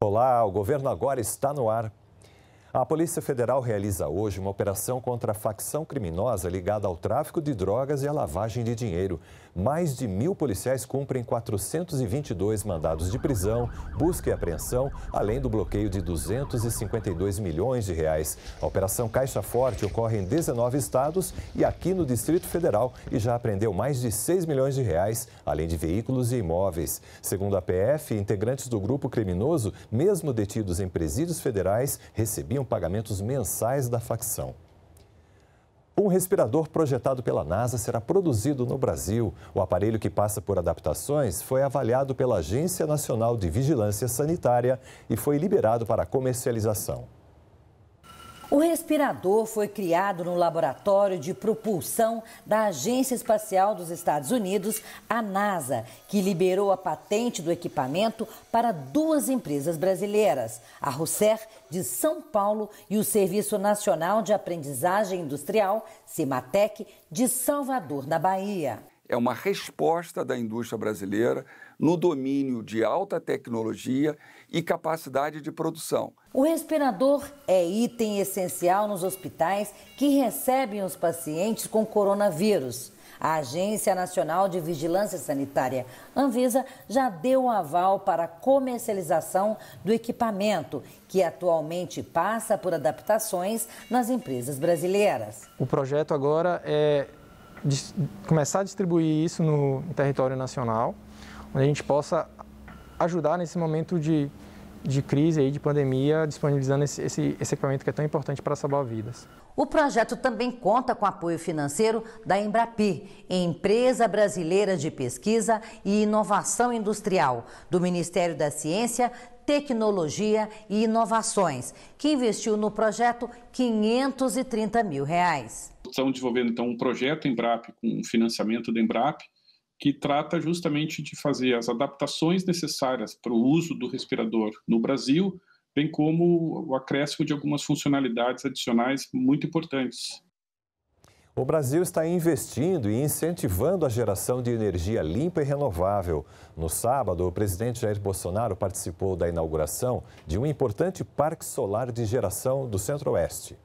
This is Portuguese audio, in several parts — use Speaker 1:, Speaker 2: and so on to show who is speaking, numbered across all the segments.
Speaker 1: Olá, o governo agora está no ar a Polícia Federal realiza hoje uma operação contra a facção criminosa ligada ao tráfico de drogas e à lavagem de dinheiro. Mais de mil policiais cumprem 422 mandados de prisão, busca e apreensão, além do bloqueio de 252 milhões de reais. A Operação Caixa Forte ocorre em 19 estados e aqui no Distrito Federal e já apreendeu mais de 6 milhões de reais, além de veículos e imóveis. Segundo a PF, integrantes do grupo criminoso, mesmo detidos em presídios federais, recebiam pagamentos mensais da facção. Um respirador projetado pela NASA será produzido no Brasil. O aparelho que passa por adaptações foi avaliado pela Agência Nacional de Vigilância Sanitária e foi liberado para comercialização.
Speaker 2: O respirador foi criado no laboratório de propulsão da Agência Espacial dos Estados Unidos, a NASA, que liberou a patente do equipamento para duas empresas brasileiras, a Rousser de São Paulo e o Serviço Nacional de Aprendizagem Industrial, Cimatec, de Salvador, na Bahia
Speaker 1: é uma resposta da indústria brasileira no domínio de alta tecnologia e capacidade de produção.
Speaker 2: O respirador é item essencial nos hospitais que recebem os pacientes com coronavírus. A Agência Nacional de Vigilância Sanitária, Anvisa, já deu um aval para a comercialização do equipamento, que atualmente passa por adaptações nas empresas brasileiras.
Speaker 1: O projeto agora é começar a distribuir isso no território nacional, onde a gente possa ajudar nesse momento de, de crise, aí, de pandemia, disponibilizando esse, esse, esse equipamento que é tão importante para salvar vidas.
Speaker 2: O projeto também conta com apoio financeiro da Embrapi, Empresa Brasileira de Pesquisa e Inovação Industrial, do Ministério da Ciência, Tecnologia e Inovações, que investiu no projeto 530 mil reais
Speaker 1: estão desenvolvendo então um projeto Embrap com financiamento da Embrap que trata justamente de fazer as adaptações necessárias para o uso do respirador no Brasil, bem como o acréscimo de algumas funcionalidades adicionais muito importantes. O Brasil está investindo e incentivando a geração de energia limpa e renovável. No sábado, o presidente Jair Bolsonaro participou da inauguração de um importante parque solar de geração do Centro-Oeste.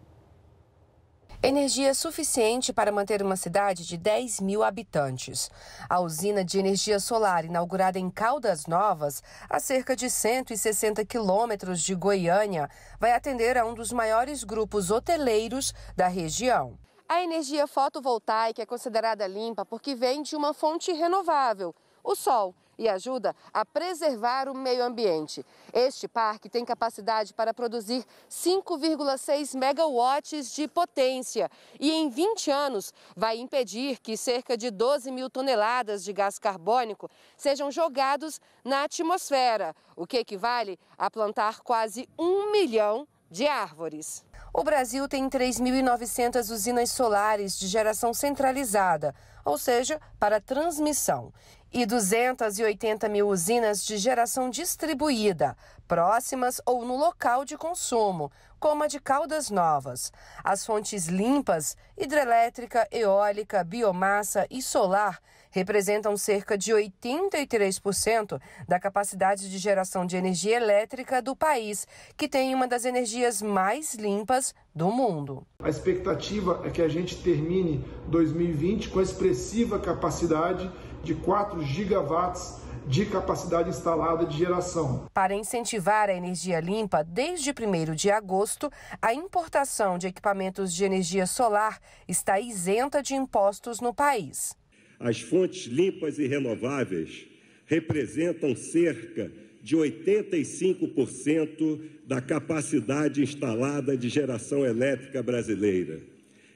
Speaker 3: Energia suficiente para manter uma cidade de 10 mil habitantes. A usina de energia solar, inaugurada em Caldas Novas, a cerca de 160 quilômetros de Goiânia, vai atender a um dos maiores grupos hoteleiros da região. A energia fotovoltaica é considerada limpa porque vem de uma fonte renovável, o sol e ajuda a preservar o meio ambiente. Este parque tem capacidade para produzir 5,6 megawatts de potência e, em 20 anos, vai impedir que cerca de 12 mil toneladas de gás carbônico sejam jogados na atmosfera, o que equivale a plantar quase um milhão de árvores. O Brasil tem 3.900 usinas solares de geração centralizada, ou seja, para transmissão e 280 mil usinas de geração distribuída, próximas ou no local de consumo, como a de Caldas Novas. As fontes limpas, hidrelétrica, eólica, biomassa e solar, representam cerca de 83% da capacidade de geração de energia elétrica do país, que tem uma das energias mais limpas
Speaker 1: do mundo. A expectativa é que a gente termine 2020 com expressiva capacidade de 4 gigawatts de capacidade instalada de geração.
Speaker 3: Para incentivar a energia limpa, desde 1 de agosto, a importação de equipamentos de energia solar está isenta de impostos no país.
Speaker 1: As fontes limpas e renováveis representam cerca de 85% da capacidade instalada de geração elétrica brasileira,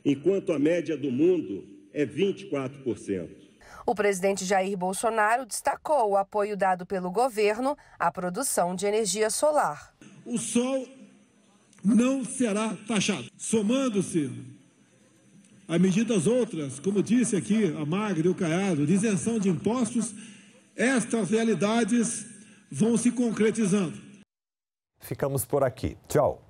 Speaker 1: enquanto a média do mundo é 24%.
Speaker 3: O presidente Jair Bolsonaro destacou o apoio dado pelo governo à produção de energia solar. O sol
Speaker 1: não será taxado. Somando-se a medidas outras, como disse aqui a magra e o Caiado, de isenção de impostos, estas realidades vão se concretizando. Ficamos por aqui. Tchau.